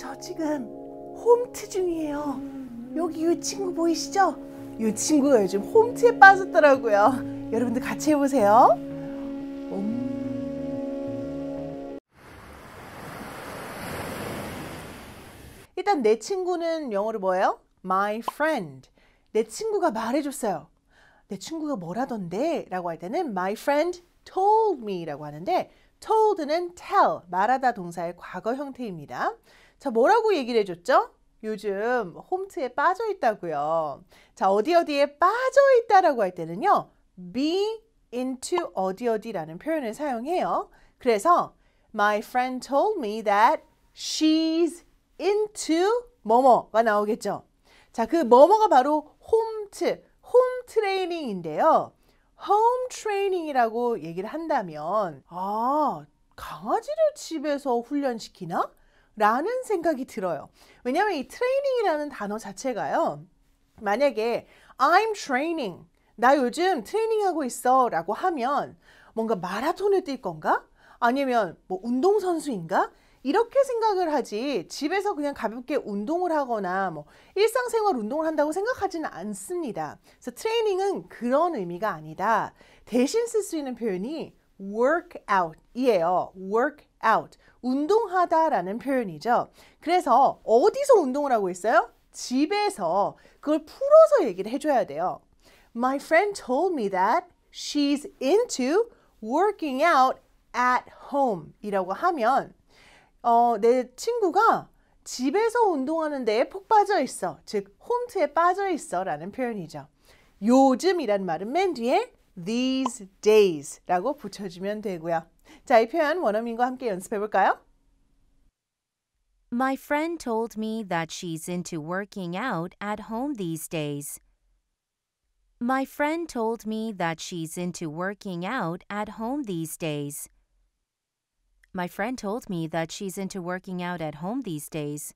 저 지금 홈트 중이에요. 여기 이 친구 보이시죠? 이 친구가 요즘 홈트에 빠졌더라고요. 여러분들 같이 해보세요. 음. 일단 내 친구는 영어로 뭐예요? My friend. 내 친구가 말해줬어요. 내 친구가 뭐라던데? 라고 할 때는 My friend told me 라고 하는데 told는 tell, 말하다 동사의 과거 형태입니다. 자, 뭐라고 얘기를 해줬죠? 요즘 홈트에 빠져 있다고요. 자, 어디 어디에 빠져 있다라고 할 때는요. be into 어디 어디라는 표현을 사용해요. 그래서 my friend told me that she's into 뭐뭐가 나오겠죠. 자, 그 뭐뭐가 바로 홈트, 홈 트레이닝인데요. home training이라고 얘기를 한다면 아 강아지를 집에서 훈련시키나? 라는 생각이 들어요. 왜냐하면 이 t r a i n i n g 이라는 단어 자체가요. 만약에 I'm training, 나 요즘 트레이닝하고 있어 라고 하면 뭔가 마라톤을 뛸 건가? 아니면 뭐 운동선수인가? 이렇게 생각을 하지 집에서 그냥 가볍게 운동을 하거나 뭐 일상생활 운동을 한다고 생각하지는 않습니다. 그래서 트레이닝은 그런 의미가 아니다. 대신 쓸 수 있는 표현이 work out이에요. work out. 운동하다라는 표현이죠. 그래서 어디서 운동을 하고 있어요? 집에서 그걸 풀어서 얘기를 해줘야 돼요. My friend told me that she's into working out at home 이라고 하면 어, 내 친구가 집에서 운동하는 데에 폭 빠져 있어. 즉, 홈트에 빠져 있어 라는 표현이죠. 요즘이란 말은 맨 뒤에 these days 라고 붙여주면 되고요. 자, 이 표현 원어민과 함께 연습해 볼까요? My friend told me that she's into working out at home these days. My friend told me that she's into working out at home these days. My friend told me that she's into working out at home these days.